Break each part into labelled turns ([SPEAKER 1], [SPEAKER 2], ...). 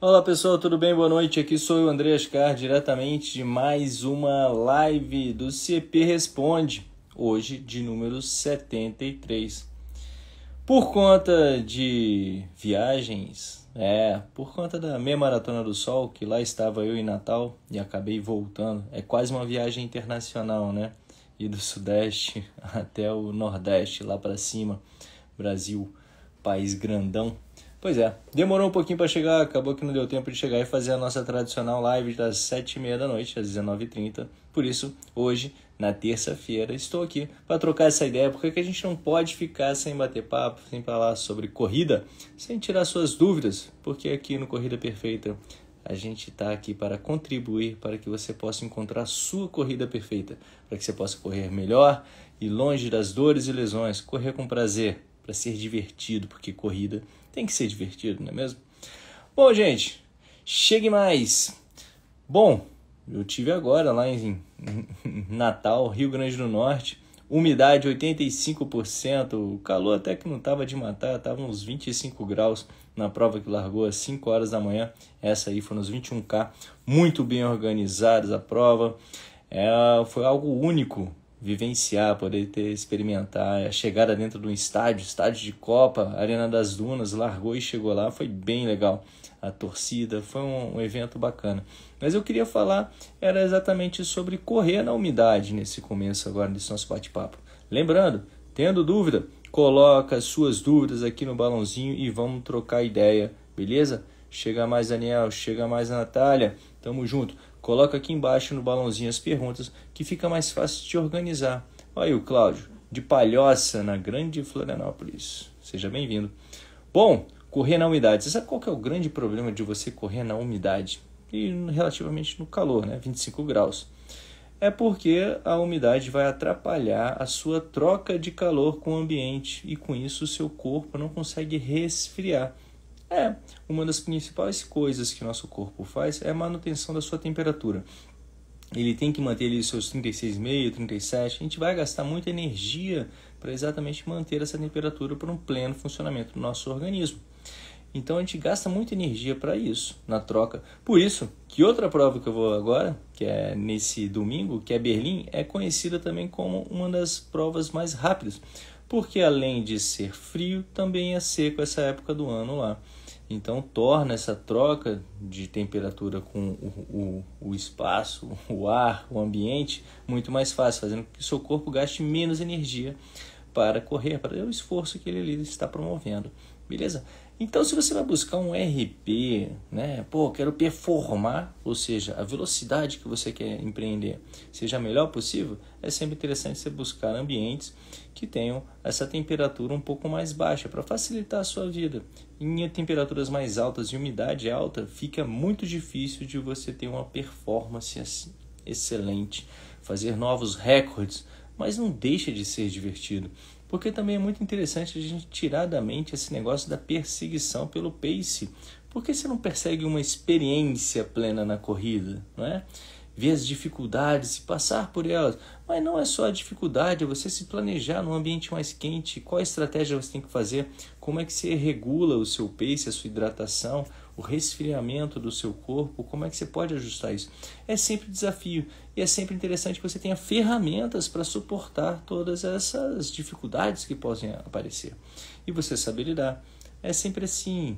[SPEAKER 1] Olá pessoal, tudo bem? Boa noite. Aqui sou eu, André Ascar, diretamente de mais uma live do CP Responde, hoje de número 73. Por conta de viagens, é, por conta da meia maratona do sol, que lá estava eu em Natal e acabei voltando. É quase uma viagem internacional, né? E do sudeste até o nordeste, lá para cima, Brasil, país grandão Pois é, demorou um pouquinho para chegar, acabou que não deu tempo de chegar e fazer a nossa tradicional live das 7h30 da noite às 19h30. Por isso, hoje, na terça-feira, estou aqui para trocar essa ideia, porque a gente não pode ficar sem bater papo, sem falar sobre corrida, sem tirar suas dúvidas, porque aqui no Corrida Perfeita a gente está aqui para contribuir para que você possa encontrar sua corrida perfeita, para que você possa correr melhor e longe das dores e lesões, correr com prazer para ser divertido, porque corrida tem que ser divertido, não é mesmo? Bom, gente, chegue mais. Bom, eu tive agora lá em Natal, Rio Grande do Norte, umidade 85%, o calor até que não tava de matar, tava uns 25 graus na prova que largou às 5 horas da manhã. Essa aí foi nos 21K, muito bem organizadas a prova. É, foi algo único vivenciar, poder ter experimentar a chegada dentro de um estádio, estádio de Copa, Arena das Dunas, largou e chegou lá, foi bem legal a torcida, foi um, um evento bacana. Mas eu queria falar era exatamente sobre correr na umidade nesse começo agora desse nosso bate-papo. Lembrando, tendo dúvida, coloca suas dúvidas aqui no balãozinho e vamos trocar ideia, beleza? Chega mais Daniel, chega mais Natália, tamo junto. Coloca aqui embaixo no balãozinho as perguntas que fica mais fácil de organizar. Olha aí o Cláudio, de Palhoça, na Grande Florianópolis. Seja bem-vindo. Bom, correr na umidade. Você sabe qual é o grande problema de você correr na umidade? E relativamente no calor, né? 25 graus. É porque a umidade vai atrapalhar a sua troca de calor com o ambiente e com isso o seu corpo não consegue resfriar. É, uma das principais coisas que nosso corpo faz é a manutenção da sua temperatura. Ele tem que manter ali seus 36,5, 37. A gente vai gastar muita energia para exatamente manter essa temperatura para um pleno funcionamento do nosso organismo. Então a gente gasta muita energia para isso, na troca. Por isso, que outra prova que eu vou agora, que é nesse domingo, que é Berlim, é conhecida também como uma das provas mais rápidas porque além de ser frio, também é seco essa época do ano lá. Então torna essa troca de temperatura com o, o, o, espaço, o ar, o ambiente muito mais fácil, fazendo com que seu corpo gaste menos energia para correr, para o esforço que ele está promovendo. Beleza? Então, se você vai buscar um RP, né? Pô, quero performar, ou seja, a velocidade que você quer empreender seja a melhor possível, é sempre interessante você buscar ambientes que tenham essa temperatura um pouco mais baixa para facilitar a sua vida em temperaturas mais altas e umidade alta, fica muito difícil de você ter uma performance excelente, fazer novos recordes, mas não deixa de ser divertido, porque também é muito interessante a gente tirar da mente esse negócio da perseguição pelo pace. Por que você não persegue uma experiência plena na corrida, não é? ver as dificuldades e passar por elas. Mas não é só a dificuldade, é você se planejar num ambiente mais quente, qual estratégia você tem que fazer, como é que você regula o seu pace, a sua hidratação, o resfriamento do seu corpo, como é que você pode ajustar isso? É sempre desafio e é sempre interessante que você tenha ferramentas para suportar todas essas dificuldades que possam aparecer. E você saber lidar. É sempre assim,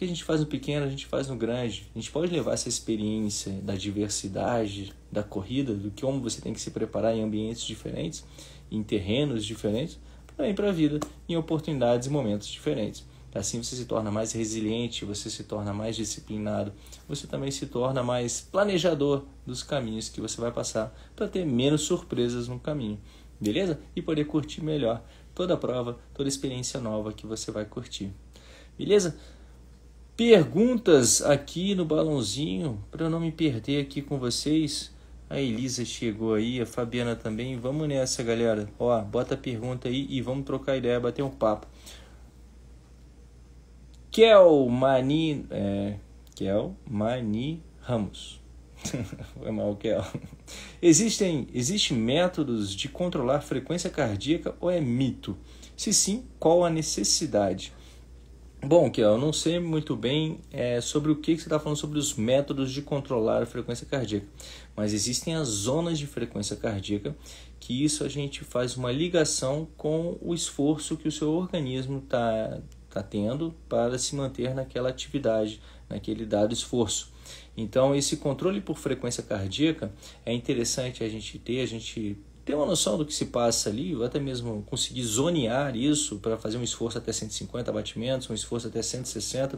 [SPEAKER 1] que a gente faz no pequeno, a gente faz no grande. A gente pode levar essa experiência da diversidade, da corrida, do que como você tem que se preparar em ambientes diferentes, em terrenos diferentes, também para a vida, em oportunidades e momentos diferentes. Assim você se torna mais resiliente, você se torna mais disciplinado, você também se torna mais planejador dos caminhos que você vai passar para ter menos surpresas no caminho, beleza? E poder curtir melhor toda a prova, toda a experiência nova que você vai curtir, beleza? perguntas aqui no balãozinho para eu não me perder aqui com vocês. A Elisa chegou aí, a Fabiana também. Vamos nessa, galera. Ó, bota a pergunta aí e vamos trocar ideia, bater um papo. Kel Mani, é, Kel Mani Ramos. Foi é mal, Kel. Existem, existe métodos de controlar frequência cardíaca ou é mito? Se sim, qual a necessidade? Bom, que eu não sei muito bem é, sobre o que, que você está falando sobre os métodos de controlar a frequência cardíaca, mas existem as zonas de frequência cardíaca que isso a gente faz uma ligação com o esforço que o seu organismo está tá tendo para se manter naquela atividade, naquele dado esforço. Então, esse controle por frequência cardíaca é interessante a gente ter, a gente ter uma noção do que se passa ali, ou até mesmo conseguir zonear isso para fazer um esforço até 150 batimentos, um esforço até 160,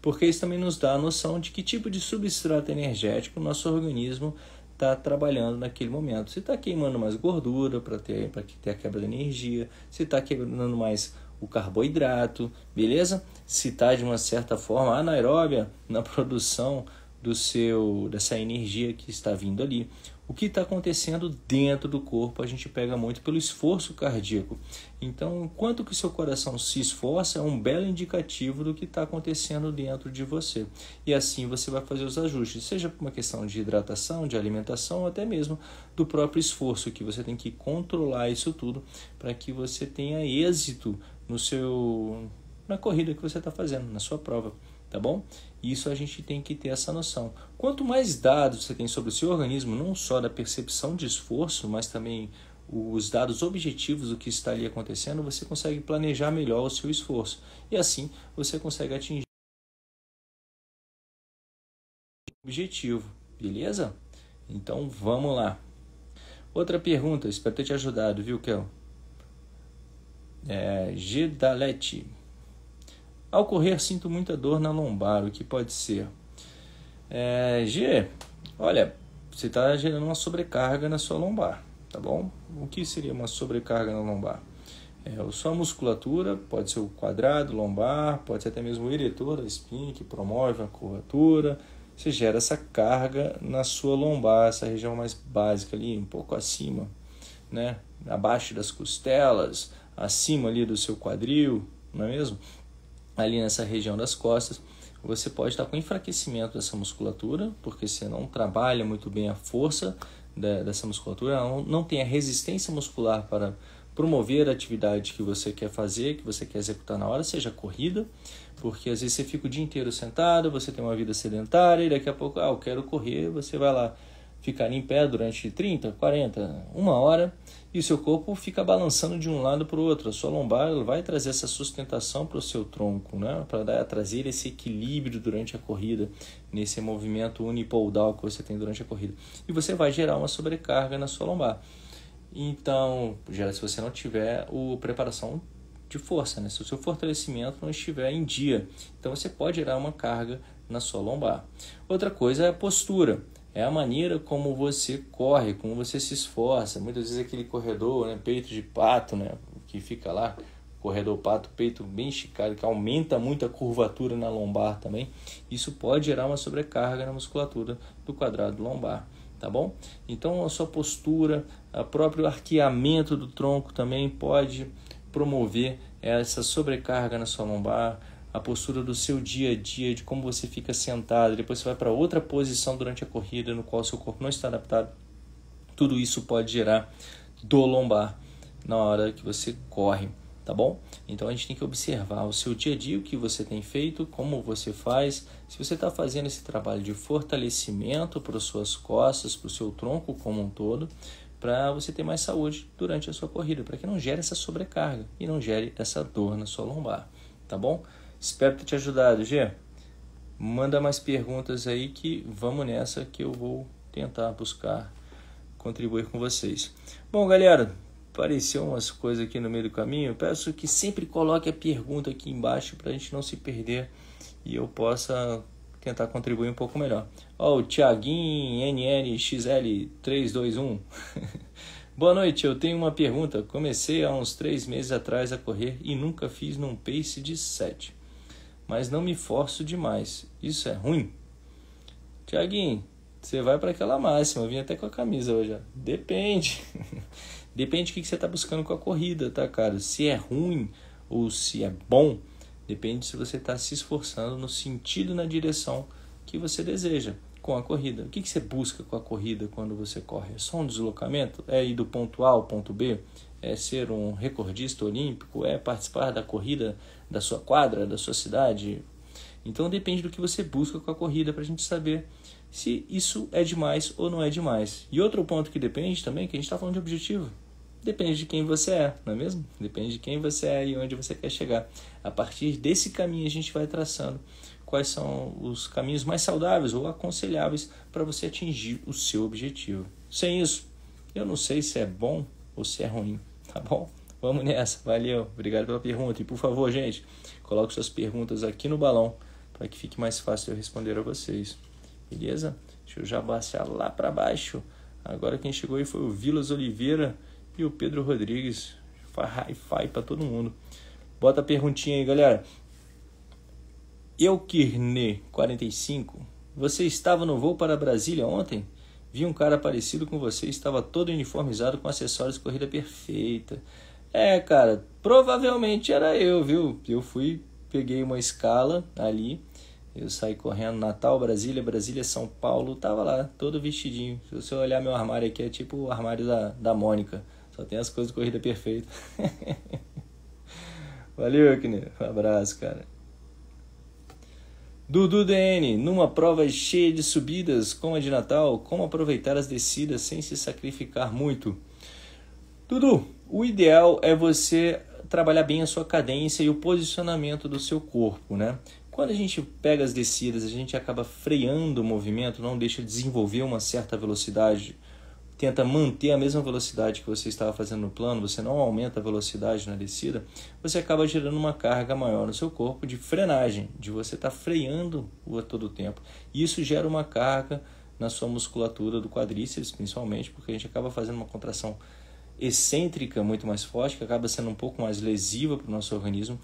[SPEAKER 1] porque isso também nos dá a noção de que tipo de substrato energético o nosso organismo está trabalhando naquele momento. Se está queimando mais gordura para ter, ter a quebra da energia, se está queimando mais o carboidrato, beleza? Se está de uma certa forma anaeróbia na produção do seu dessa energia que está vindo ali, o que está acontecendo dentro do corpo a gente pega muito pelo esforço cardíaco. Então, quanto que seu coração se esforça é um belo indicativo do que está acontecendo dentro de você. E assim você vai fazer os ajustes, seja por uma questão de hidratação, de alimentação, ou até mesmo do próprio esforço, que você tem que controlar isso tudo para que você tenha êxito no seu na corrida que você está fazendo, na sua prova, tá bom? Isso a gente tem que ter essa noção. Quanto mais dados você tem sobre o seu organismo, não só da percepção de esforço, mas também os dados objetivos do que está ali acontecendo, você consegue planejar melhor o seu esforço. E assim você consegue atingir o objetivo, beleza? Então vamos lá. Outra pergunta, espero ter te ajudado, viu, Kel? É, ao correr, sinto muita dor na lombar, o que pode ser? É, G, olha, você está gerando uma sobrecarga na sua lombar, tá bom? O que seria uma sobrecarga na lombar? É, a sua musculatura pode ser o quadrado, lombar, pode ser até mesmo o eretor da espinha, que promove a curvatura. Você gera essa carga na sua lombar, essa região mais básica ali, um pouco acima, né? abaixo das costelas, acima ali do seu quadril, não é mesmo? ali nessa região das costas, você pode estar com enfraquecimento dessa musculatura, porque você não trabalha muito bem a força dessa musculatura, não, tem a resistência muscular para promover a atividade que você quer fazer, que você quer executar na hora, seja corrida, porque às vezes você fica o dia inteiro sentado, você tem uma vida sedentária e daqui a pouco, ah, eu quero correr, você vai lá ficar em pé durante 30, 40, uma hora e o seu corpo fica balançando de um lado para o outro. A sua lombar vai trazer essa sustentação para o seu tronco, né? para trazer esse equilíbrio durante a corrida, nesse movimento unipodal que você tem durante a corrida. E você vai gerar uma sobrecarga na sua lombar. Então, já se você não tiver o preparação de força, né? se o seu fortalecimento não estiver em dia, então você pode gerar uma carga na sua lombar. Outra coisa é a postura é a maneira como você corre, como você se esforça. Muitas vezes aquele corredor, né, peito de pato, né, que fica lá, corredor pato, peito bem esticado, que aumenta muito a curvatura na lombar também. Isso pode gerar uma sobrecarga na musculatura do quadrado lombar, tá bom? Então a sua postura, o próprio arqueamento do tronco também pode promover essa sobrecarga na sua lombar, a postura do seu dia a dia, de como você fica sentado, depois você vai para outra posição durante a corrida no qual seu corpo não está adaptado. Tudo isso pode gerar dor lombar na hora que você corre, tá bom? Então a gente tem que observar o seu dia a dia, o que você tem feito, como você faz. Se você está fazendo esse trabalho de fortalecimento para suas costas, para o seu tronco como um todo, para você ter mais saúde durante a sua corrida, para que não gere essa sobrecarga e não gere essa dor na sua lombar, tá bom? Espero ter te ajudado, Gê. Manda mais perguntas aí que vamos nessa que eu vou tentar buscar contribuir com vocês. Bom, galera, apareceu umas coisas aqui no meio do caminho. Peço que sempre coloque a pergunta aqui embaixo para a gente não se perder e eu possa tentar contribuir um pouco melhor. Ó, oh, o Thiaguinho NNXL321. Boa noite, eu tenho uma pergunta. Comecei há uns três meses atrás a correr e nunca fiz num pace de 7 mas não me forço demais. Isso é ruim? Tiaguinho, você vai para aquela máxima. Eu vim até com a camisa hoje. Ó. Depende. depende do que você está buscando com a corrida, tá, cara? Se é ruim ou se é bom, depende se você está se esforçando no sentido, na direção que você deseja com a corrida. O que, que você busca com a corrida quando você corre? É só um deslocamento? É ir do ponto A ao ponto B? É ser um recordista olímpico? É participar da corrida da sua quadra, da sua cidade. Então depende do que você busca com a corrida para a gente saber se isso é demais ou não é demais. E outro ponto que depende também, que a gente está falando de objetivo. Depende de quem você é, não é mesmo? Depende de quem você é e onde você quer chegar. A partir desse caminho a gente vai traçando quais são os caminhos mais saudáveis ou aconselháveis para você atingir o seu objetivo. Sem isso, eu não sei se é bom ou se é ruim, tá bom? Vamos nessa, valeu. Obrigado pela pergunta. E por favor, gente, coloque suas perguntas aqui no balão para que fique mais fácil eu responder a vocês. Beleza? Deixa eu já baixar lá para baixo. Agora quem chegou aí foi o Vilas Oliveira e o Pedro Rodrigues. Hi-fi para todo mundo. Bota a perguntinha aí, galera. Eukirne 45. Você estava no voo para Brasília ontem? Vi um cara parecido com você, estava todo uniformizado com acessórios corrida perfeita. É, cara, provavelmente era eu, viu? Eu fui, peguei uma escala ali, eu saí correndo Natal, Brasília, Brasília, São Paulo, tava lá, todo vestidinho. Se você olhar meu armário aqui, é tipo o armário da, da Mônica, só tem as coisas de corrida perfeita. Valeu, Kine. Um abraço, cara. Dudu DN, numa prova cheia de subidas como a de Natal, como aproveitar as descidas sem se sacrificar muito? Dudu, o ideal é você trabalhar bem a sua cadência e o posicionamento do seu corpo, né? Quando a gente pega as descidas, a gente acaba freando o movimento, não deixa desenvolver uma certa velocidade, tenta manter a mesma velocidade que você estava fazendo no plano, você não aumenta a velocidade na descida, você acaba gerando uma carga maior no seu corpo de frenagem, de você estar tá freando a todo o tempo. E isso gera uma carga na sua musculatura do quadríceps, principalmente, porque a gente acaba fazendo uma contração excêntrica muito mais forte, que acaba sendo um pouco mais lesiva para o nosso organismo.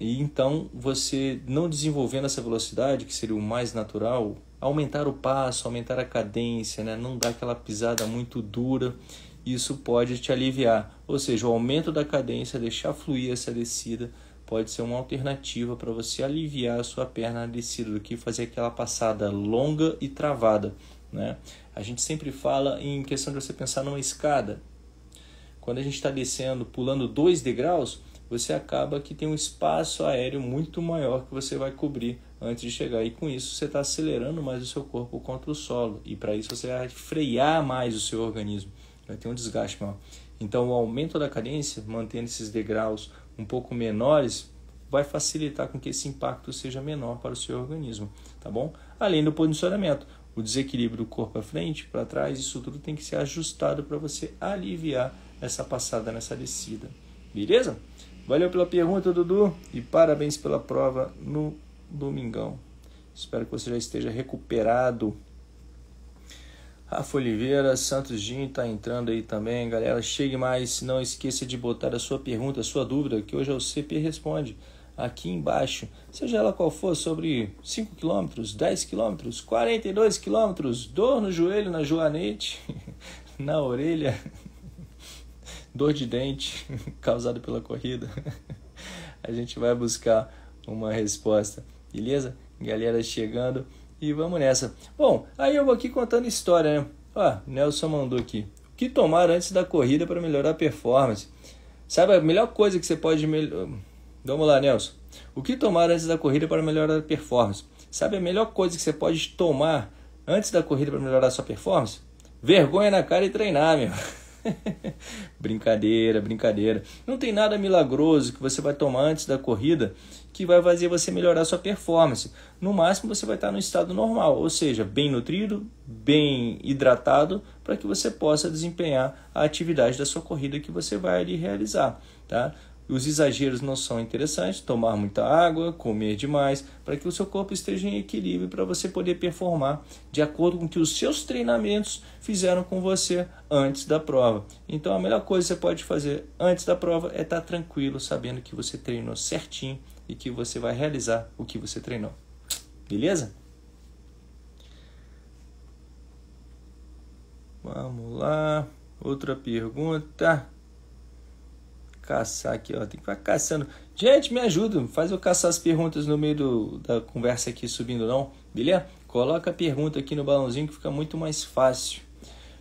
[SPEAKER 1] E então você não desenvolvendo essa velocidade, que seria o mais natural, aumentar o passo, aumentar a cadência, né? não dar aquela pisada muito dura, isso pode te aliviar. Ou seja, o aumento da cadência, deixar fluir essa descida, pode ser uma alternativa para você aliviar a sua perna na descida do que fazer aquela passada longa e travada. Né? A gente sempre fala em questão de você pensar numa escada. Quando a gente está descendo, pulando dois degraus, você acaba que tem um espaço aéreo muito maior que você vai cobrir antes de chegar. E com isso você está acelerando mais o seu corpo contra o solo. E para isso você vai frear mais o seu organismo. Vai ter um desgaste maior. Então o aumento da cadência, mantendo esses degraus um pouco menores, vai facilitar com que esse impacto seja menor para o seu organismo, tá bom? Além do posicionamento, o desequilíbrio do corpo à frente, para trás, isso tudo tem que ser ajustado para você aliviar essa passada, nessa descida. Beleza? Valeu pela pergunta, Dudu, e parabéns pela prova no domingão. Espero que você já esteja recuperado. Rafa Oliveira, Santos Jim está entrando aí também. Galera, chegue mais. Não esqueça de botar a sua pergunta, a sua dúvida, que hoje é o CP Responde aqui embaixo, seja ela qual for, sobre 5 km, 10 km, 42 km, dor no joelho, na joanete, na orelha, dor de dente causada pela corrida, a gente vai buscar uma resposta, beleza? Galera chegando e vamos nessa. Bom, aí eu vou aqui contando história, né? Ó, ah, Nelson mandou aqui. O que tomar antes da corrida para melhorar a performance? Sabe a melhor coisa que você pode melhorar? Vamos lá, Nelson. O que tomar antes da corrida para melhorar a performance? Sabe a melhor coisa que você pode tomar antes da corrida para melhorar a sua performance? Vergonha na cara e treinar, meu. brincadeira, brincadeira. Não tem nada milagroso que você vai tomar antes da corrida que vai fazer você melhorar sua performance. No máximo você vai estar no estado normal, ou seja, bem nutrido, bem hidratado, para que você possa desempenhar a atividade da sua corrida que você vai ali realizar, tá? Os exageros não são interessantes, tomar muita água, comer demais, para que o seu corpo esteja em equilíbrio para você poder performar de acordo com o que os seus treinamentos fizeram com você antes da prova. Então a melhor coisa que você pode fazer antes da prova é estar tranquilo, sabendo que você treinou certinho e que você vai realizar o que você treinou. Beleza? Vamos lá, outra pergunta caçar aqui, ó. Tem que ficar caçando. Gente, me ajuda. Faz eu caçar as perguntas no meio do, da conversa aqui subindo, não? Beleza? Coloca a pergunta aqui no balãozinho que fica muito mais fácil.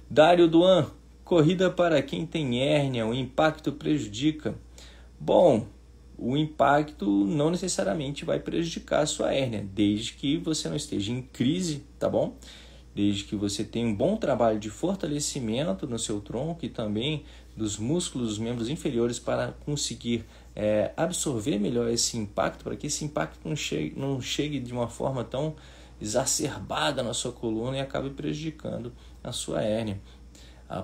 [SPEAKER 1] Dário Duan, corrida para quem tem hérnia, o impacto prejudica? Bom, o impacto não necessariamente vai prejudicar a sua hérnia, desde que você não esteja em crise, tá bom? desde que você tenha um bom trabalho de fortalecimento no seu tronco e também dos músculos dos membros inferiores para conseguir é, absorver melhor esse impacto, para que esse impacto não chegue, não chegue de uma forma tão exacerbada na sua coluna e acabe prejudicando a sua hérnia.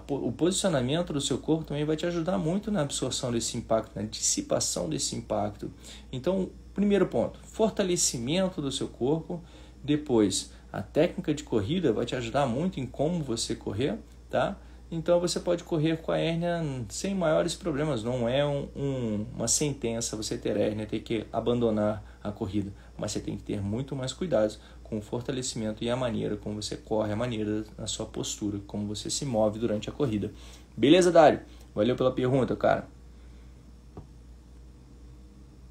[SPEAKER 1] O posicionamento do seu corpo também vai te ajudar muito na absorção desse impacto, na dissipação desse impacto. Então, primeiro ponto, fortalecimento do seu corpo. Depois, a técnica de corrida vai te ajudar muito em como você correr, tá? Então você pode correr com a hérnia sem maiores problemas, não é um, um, uma sentença você ter hérnia, ter que abandonar a corrida, mas você tem que ter muito mais cuidados com o fortalecimento e a maneira como você corre, a maneira da sua postura, como você se move durante a corrida. Beleza, Dário? Valeu pela pergunta, cara.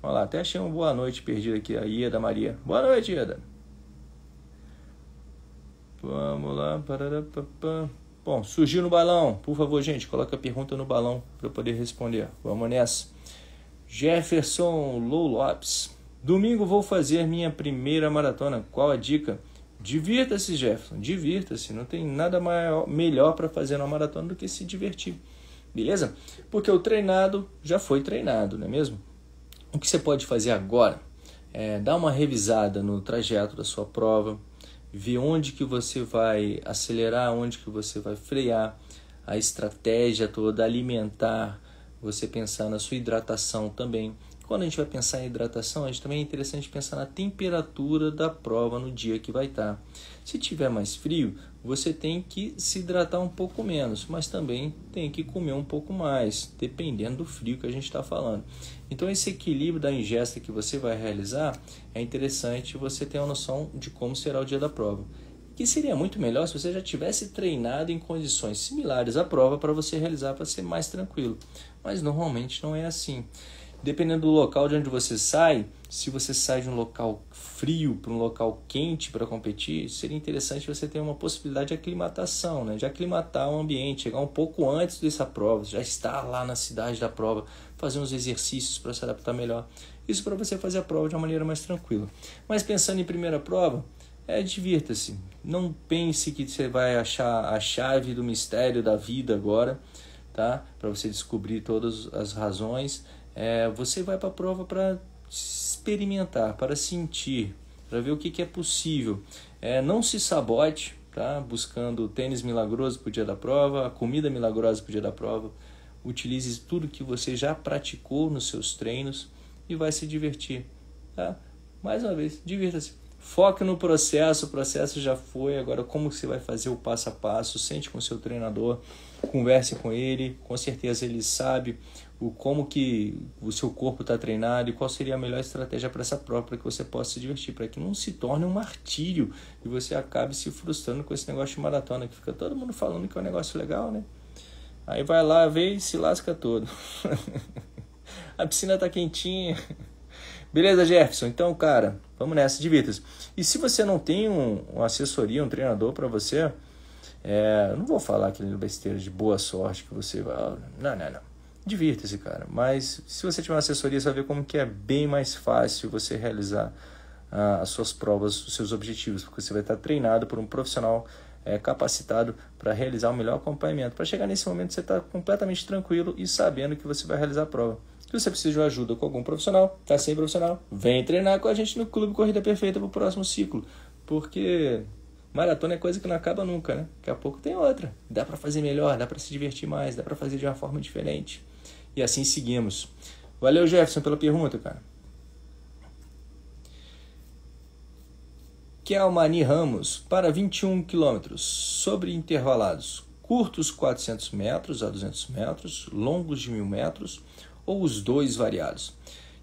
[SPEAKER 1] Olha lá, até achei uma boa noite perdida aqui, a Ieda Maria. Boa noite, Ieda. Vamos lá. Bom, surgiu no balão. Por favor, gente, coloca a pergunta no balão para eu poder responder. Vamos nessa. Jefferson Lou Lopes. Domingo vou fazer minha primeira maratona. Qual a dica? Divirta-se, Jefferson. Divirta-se. Não tem nada maior, melhor para fazer uma maratona do que se divertir. Beleza? Porque o treinado já foi treinado, não é mesmo? O que você pode fazer agora é uma revisada no trajeto da sua prova ver onde que você vai acelerar, onde que você vai frear, a estratégia toda alimentar, você pensar na sua hidratação também. Quando a gente vai pensar em hidratação, a gente também é interessante pensar na temperatura da prova no dia que vai estar. Tá. Se tiver mais frio, você tem que se hidratar um pouco menos, mas também tem que comer um pouco mais, dependendo do frio que a gente está falando. Então, esse equilíbrio da ingesta que você vai realizar é interessante você ter uma noção de como será o dia da prova. Que seria muito melhor se você já tivesse treinado em condições similares à prova para você realizar para ser mais tranquilo. Mas normalmente não é assim. Dependendo do local de onde você sai, se você sai de um local frio para um local quente para competir, seria interessante você ter uma possibilidade de aclimatação, né? de aclimatar o ambiente, chegar um pouco antes dessa prova, já estar lá na cidade da prova, fazer uns exercícios para se adaptar melhor. Isso para você fazer a prova de uma maneira mais tranquila. Mas pensando em primeira prova, é divirta-se. Não pense que você vai achar a chave do mistério da vida agora, tá? Para você descobrir todas as razões é, você vai para a prova para experimentar, para sentir, para ver o que, que é possível. É, não se sabote, tá? Buscando tênis milagroso para o dia da prova, comida milagrosa para o dia da prova. Utilize tudo que você já praticou nos seus treinos e vai se divertir, tá? Mais uma vez, divirta-se. Foque no processo, o processo já foi, agora como você vai fazer o passo a passo, sente com seu treinador, converse com ele, com certeza ele sabe o como que o seu corpo está treinado e qual seria a melhor estratégia para essa prova, para que você possa se divertir, para que não se torne um martírio e você acabe se frustrando com esse negócio de maratona que fica todo mundo falando que é um negócio legal, né? Aí vai lá, vê e se lasca todo. a piscina tá quentinha. Beleza, Jefferson? Então, cara, vamos nessa, divirta-se. E se você não tem um, uma assessoria, um treinador para você, é, não vou falar aquele besteira de boa sorte que você vai. Não, não, não divirta-se, cara. Mas se você tiver uma assessoria, você vai ver como que é bem mais fácil você realizar ah, as suas provas, os seus objetivos, porque você vai estar treinado por um profissional é, capacitado para realizar o melhor acompanhamento. Para chegar nesse momento, você está completamente tranquilo e sabendo que você vai realizar a prova. Se você precisa de ajuda com algum profissional, está sem profissional, vem treinar com a gente no Clube Corrida Perfeita para o próximo ciclo, porque maratona é coisa que não acaba nunca, né? Daqui a pouco tem outra. Dá para fazer melhor, dá para se divertir mais, dá para fazer de uma forma diferente. E assim seguimos. Valeu, Jefferson, pela pergunta, cara. Kelmani Ramos, para 21 quilômetros, sobre intervalados curtos 400 metros a 200 metros, longos de 1000 metros ou os dois variados?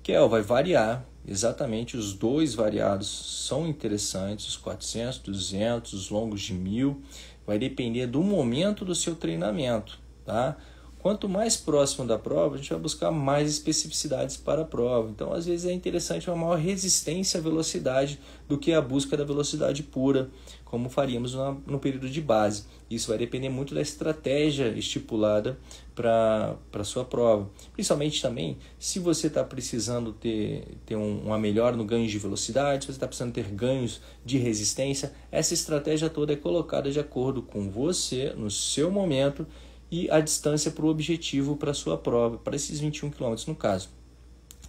[SPEAKER 1] Kel, vai variar, exatamente os dois variados são interessantes, os 400, 200, os longos de 1000, vai depender do momento do seu treinamento, tá? Quanto mais próximo da prova, a gente vai buscar mais especificidades para a prova. Então, às vezes é interessante é uma maior resistência à velocidade do que a busca da velocidade pura, como faríamos no período de base. Isso vai depender muito da estratégia estipulada para a sua prova. Principalmente também se você está precisando ter, ter uma melhora no ganho de velocidade, se você está precisando ter ganhos de resistência, essa estratégia toda é colocada de acordo com você, no seu momento e a distância para o objetivo para a sua prova, para esses 21 km no caso.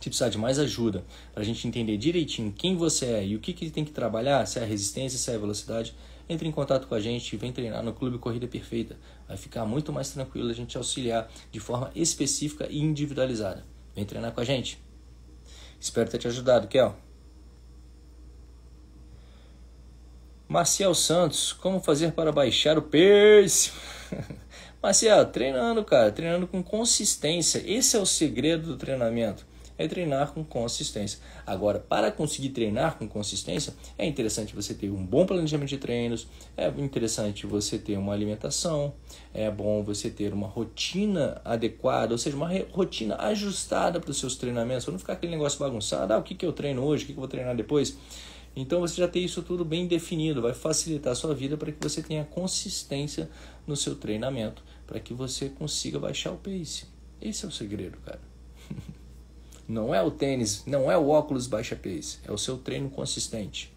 [SPEAKER 1] Se precisar de mais ajuda para a gente entender direitinho quem você é e o que, que tem que trabalhar, se é a resistência, se é a velocidade, entre em contato com a gente e vem treinar no Clube Corrida Perfeita. Vai ficar muito mais tranquilo a gente auxiliar de forma específica e individualizada. Vem treinar com a gente. Espero ter te ajudado, Kel. Marcial Santos, como fazer para baixar o peso Marcelo, treinando, cara, treinando com consistência. Esse é o segredo do treinamento. É treinar com consistência. Agora, para conseguir treinar com consistência, é interessante você ter um bom planejamento de treinos, é interessante você ter uma alimentação, é bom você ter uma rotina adequada, ou seja, uma rotina ajustada para os seus treinamentos, para não ficar aquele negócio bagunçado, ah, o que, que eu treino hoje, o que, que eu vou treinar depois. Então você já tem isso tudo bem definido, vai facilitar a sua vida para que você tenha consistência no seu treinamento para que você consiga baixar o pace. Esse é o segredo, cara. Não é o tênis, não é o óculos baixa pace, é o seu treino consistente.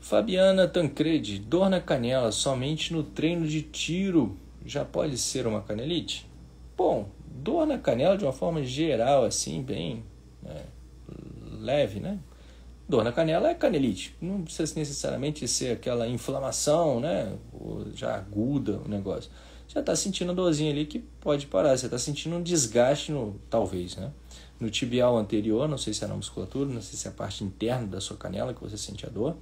[SPEAKER 1] Fabiana Tancredi, dor na canela somente no treino de tiro já pode ser uma canelite? Bom, dor na canela de uma forma geral, assim, bem né, leve, né? Dor na canela é canelite. Não precisa necessariamente ser aquela inflamação, né? já aguda o negócio. Já está sentindo a dorzinha ali que pode parar. Você está sentindo um desgaste, no, talvez, né? No tibial anterior, não sei se é na musculatura, não sei se é a parte interna da sua canela que você sente a dor,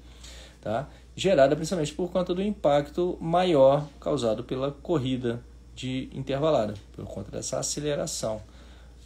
[SPEAKER 1] tá? Gerada principalmente por conta do impacto maior causado pela corrida de intervalada, por conta dessa aceleração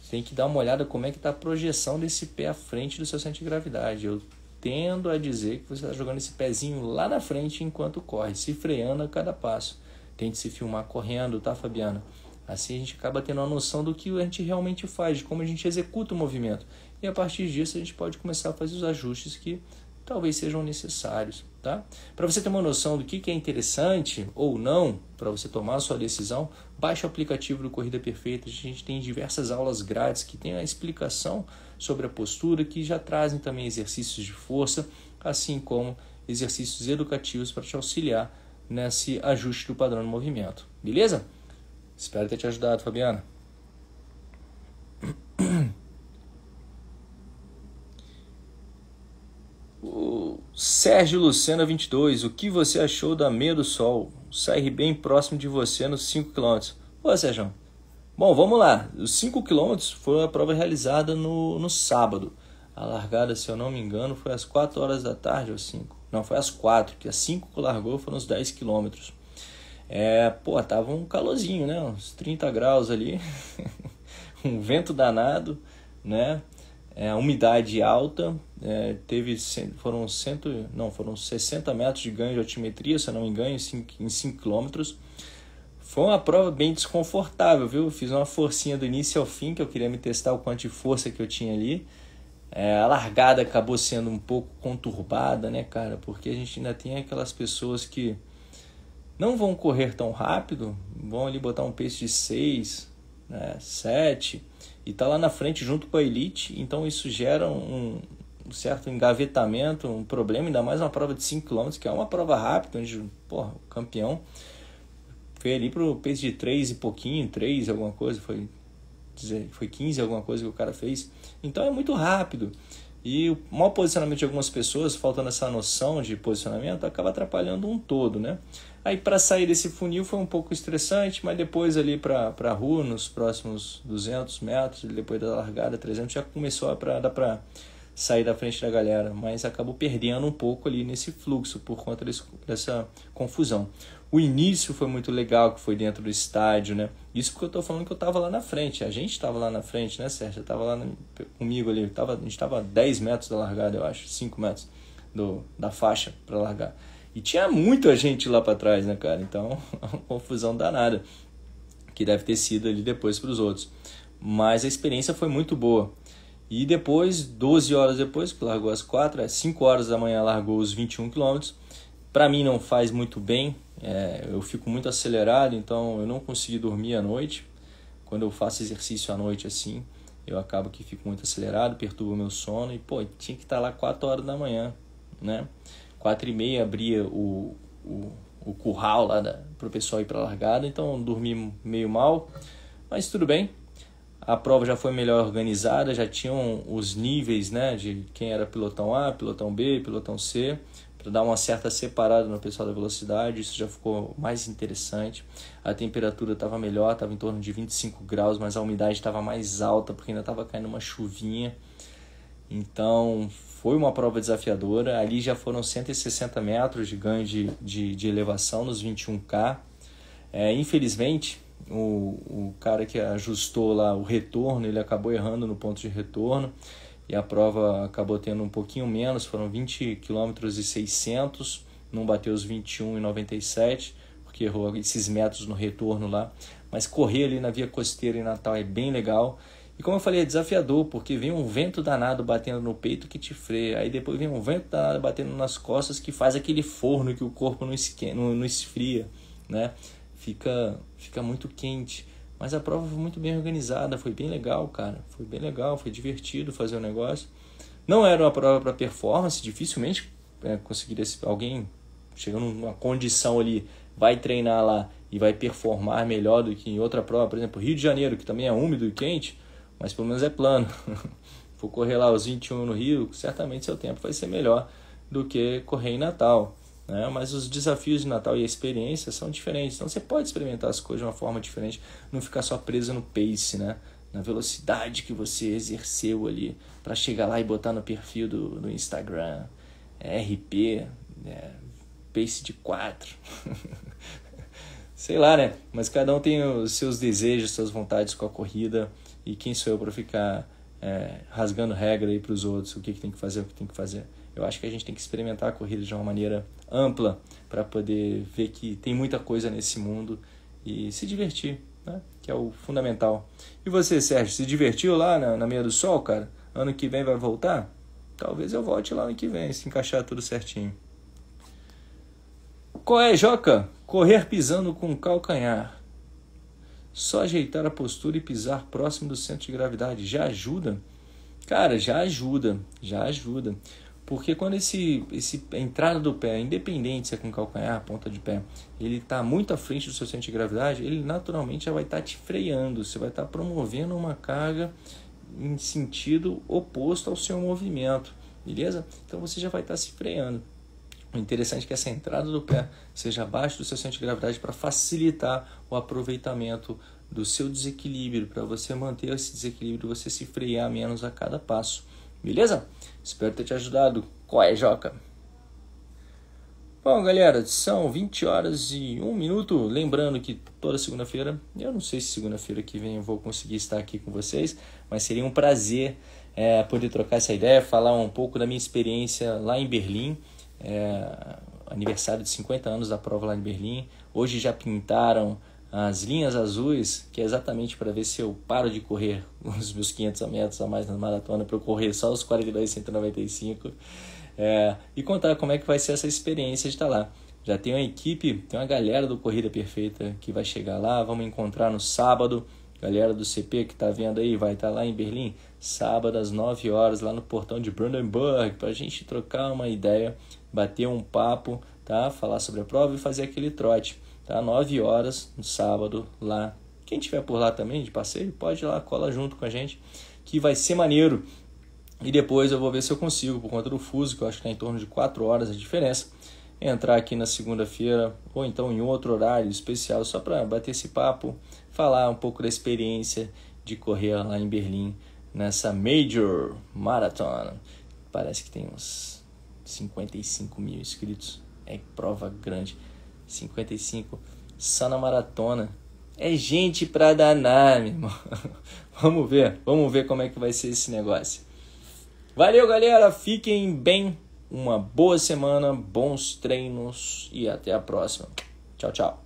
[SPEAKER 1] tem que dar uma olhada como é que está a projeção desse pé à frente do seu centro de gravidade. Eu tendo a dizer que você está jogando esse pezinho lá na frente enquanto corre, se freando a cada passo. Tente se filmar correndo, tá, Fabiana? Assim a gente acaba tendo a noção do que a gente realmente faz, de como a gente executa o movimento. E a partir disso a gente pode começar a fazer os ajustes que talvez sejam necessários. Tá? Para você ter uma noção do que, que é interessante ou não para você tomar a sua decisão, baixe o aplicativo do Corrida Perfeita. A gente tem diversas aulas grátis que tem a explicação sobre a postura, que já trazem também exercícios de força, assim como exercícios educativos para te auxiliar nesse ajuste do padrão de movimento. Beleza? Espero ter te ajudado, Fabiana. Sérgio Lucena 22, o que você achou da meia do sol? Sai bem próximo de você nos 5 km. Pô, Sérgio. Bom, vamos lá. Os 5 km foi a prova realizada no, no sábado. A largada, se eu não me engano, foi às 4 horas da tarde ou 5. Não, foi às 4, que às 5 que largou foram os 10 km. É, pô, tava um calorzinho, né? Uns 30 graus ali. um vento danado, né? é, umidade alta, é, teve foram cento, não foram 60 metros de ganho de altimetria, se não me engano, em 5 quilômetros. Foi uma prova bem desconfortável, viu? Fiz uma forcinha do início ao fim, que eu queria me testar o quanto de força que eu tinha ali. É, a largada acabou sendo um pouco conturbada, né, cara? Porque a gente ainda tem aquelas pessoas que não vão correr tão rápido, vão ali botar um pace de 6, né, 7 e está lá na frente junto com a elite, então isso gera um, certo engavetamento, um problema, ainda mais uma prova de 5 km, que é uma prova rápida, onde porra, o campeão foi ali pro peso de 3 e pouquinho, 3 alguma coisa, foi, foi 15 alguma coisa que o cara fez, então é muito rápido. E o mau posicionamento de algumas pessoas, faltando essa noção de posicionamento, acaba atrapalhando um todo, né? Aí para sair desse funil foi um pouco estressante, mas depois ali para a rua, nos próximos 200 metros, depois da largada 300, já começou a pra, dar para sair da frente da galera, mas acabou perdendo um pouco ali nesse fluxo por conta desse, dessa confusão. O início foi muito legal, que foi dentro do estádio, né? Isso porque eu tô falando que eu tava lá na frente, a gente tava lá na frente, né, Sérgio? Eu tava lá no, comigo ali, tava, a gente tava a 10 metros da largada, eu acho, 5 metros do, da faixa para largar. E tinha muita gente lá para trás, né, cara? Então, uma confusão danada. Que deve ter sido ali depois para os outros. Mas a experiência foi muito boa. E depois, 12 horas depois, que largou às 4, 5 é, horas da manhã largou os 21 quilômetros. Para mim não faz muito bem, é, eu fico muito acelerado, então eu não consegui dormir à noite. Quando eu faço exercício à noite assim, eu acabo que fico muito acelerado, perturbo meu sono e, pô, tinha que estar lá 4 horas da manhã, né? quatro e meia abria o, o, o curral lá para o pessoal ir para a largada, então dormi meio mal, mas tudo bem. A prova já foi melhor organizada, já tinham os níveis né, de quem era pilotão A, pilotão B, pilotão C, para dar uma certa separada no pessoal da velocidade, isso já ficou mais interessante. A temperatura estava melhor, estava em torno de 25 graus, mas a umidade estava mais alta porque ainda estava caindo uma chuvinha. Então foi uma prova desafiadora. Ali já foram 160 metros de ganho de, de, de elevação nos 21K. É, infelizmente, o, o cara que ajustou lá o retorno, ele acabou errando no ponto de retorno e a prova acabou tendo um pouquinho menos, foram 20 km e 600, não bateu os 21 e 97, porque errou esses metros no retorno lá, mas correr ali na via costeira em Natal é bem legal. E como eu falei, é desafiador, porque vem um vento danado batendo no peito que te freia, aí depois vem um vento danado batendo nas costas que faz aquele forno que o corpo não, esque não, não esfria, né? Fica, fica muito quente. Mas a prova foi muito bem organizada, foi bem legal, cara. Foi bem legal, foi divertido fazer o negócio. Não era uma prova para performance, dificilmente é, conseguiria alguém chegando numa condição ali, vai treinar lá e vai performar melhor do que em outra prova, por exemplo, Rio de Janeiro, que também é úmido e quente, mas pelo menos é plano. Vou correr lá os 21 no Rio, certamente seu tempo vai ser melhor do que correr em Natal. Né? Mas os desafios de Natal e a experiência são diferentes. Então você pode experimentar as coisas de uma forma diferente, não ficar só preso no pace, né? na velocidade que você exerceu ali para chegar lá e botar no perfil do, do Instagram. É RP, é, né? pace de 4. Sei lá, né? Mas cada um tem os seus desejos, suas vontades com a corrida e quem sou eu para ficar é, rasgando regra aí para os outros, o que, que tem que fazer, o que tem que fazer. Eu acho que a gente tem que experimentar a corrida de uma maneira ampla para poder ver que tem muita coisa nesse mundo e se divertir, né? que é o fundamental. E você, Sérgio, se divertiu lá na, na Meia do Sol, cara? Ano que vem vai voltar? Talvez eu volte lá ano que vem, se encaixar tudo certinho. Qual é, Joca? Correr pisando com o calcanhar. Só ajeitar a postura e pisar próximo do centro de gravidade já ajuda? Cara, já ajuda, já ajuda. Porque quando esse, esse a entrada do pé, independente se é com calcanhar, ponta de pé, ele está muito à frente do seu centro de gravidade, ele naturalmente já vai estar tá te freando, você vai estar tá promovendo uma carga em sentido oposto ao seu movimento, beleza? Então você já vai estar tá se freando interessante é que essa entrada do pé seja abaixo do seu centro de gravidade para facilitar o aproveitamento do seu desequilíbrio, para você manter esse desequilíbrio, você se frear menos a cada passo. Beleza? Espero ter te ajudado. Qual é, Joca? Bom, galera, são 20 horas e 1 minuto. Lembrando que toda segunda-feira, eu não sei se segunda-feira que vem eu vou conseguir estar aqui com vocês, mas seria um prazer é, poder trocar essa ideia, falar um pouco da minha experiência lá em Berlim é, aniversário de 50 anos da prova lá em Berlim. Hoje já pintaram as linhas azuis, que é exatamente para ver se eu paro de correr os meus 500 metros a mais na maratona, para eu correr só os 42,195 é, e contar como é que vai ser essa experiência de estar tá lá. Já tem uma equipe, tem uma galera do Corrida Perfeita que vai chegar lá, vamos encontrar no sábado. Galera do CP que está vendo aí, vai estar tá lá em Berlim, sábado às 9 horas, lá no portão de Brandenburg, para a gente trocar uma ideia bater um papo, tá? Falar sobre a prova e fazer aquele trote, tá? 9 horas no sábado lá. Quem tiver por lá também de passeio, pode ir lá, cola junto com a gente, que vai ser maneiro. E depois eu vou ver se eu consigo, por conta do fuso, que eu acho que está em torno de 4 horas a diferença, entrar aqui na segunda-feira ou então em outro horário especial só para bater esse papo, falar um pouco da experiência de correr lá em Berlim nessa Major Maratona. Parece que tem uns 55 mil inscritos é prova grande. 55 só na maratona. É gente pra danar, meu irmão. vamos ver, vamos ver como é que vai ser esse negócio. Valeu, galera. Fiquem bem. Uma boa semana, bons treinos e até a próxima. Tchau, tchau.